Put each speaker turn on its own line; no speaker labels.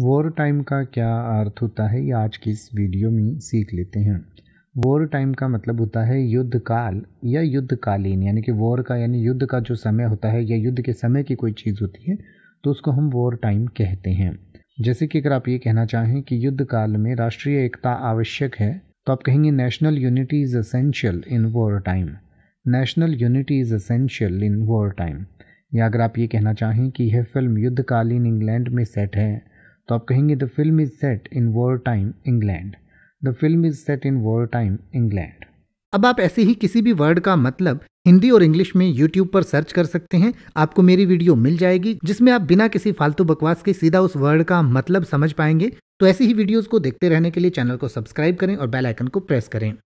war time का क्या अर्थ होता है ये आज की इस वीडियो में सीख लेते हैं वॉर टाइम का मतलब होता है युद्ध काल या युद्धकालीन यानी कि वॉर का यानी युद्ध का जो समय होता है या युद्ध के समय की कोई चीज़ होती है तो उसको हम वॉर टाइम कहते हैं जैसे कि अगर आप ये कहना चाहें कि युद्ध काल में राष्ट्रीय एकता आवश्यक है तो आप कहेंगे national unity is essential in war time national unity is essential in war time या अगर आप ये कहना चाहें कि यह फिल्म युद्धकालीन इंग्लैंड में सेट है तो आप कहेंगे the film is set in war time England the film is set in war time England अब आप ऐसे ही किसी भी वर्ड का मतलब हिंदी और इंग्लिश में यूट्यूब पर सर्च कर सकते हैं आपको मेरी वीडियो मिल जाएगी जिसमें आप बिना किसी फालतू बकवास के सीधा उस वर्ड का मतलब समझ पाएंगे तो ऐसी ही वीडियोस को देखते रहने के लिए चैनल को सब्सक्राइब करें और बेल आइकन को प्रेस करें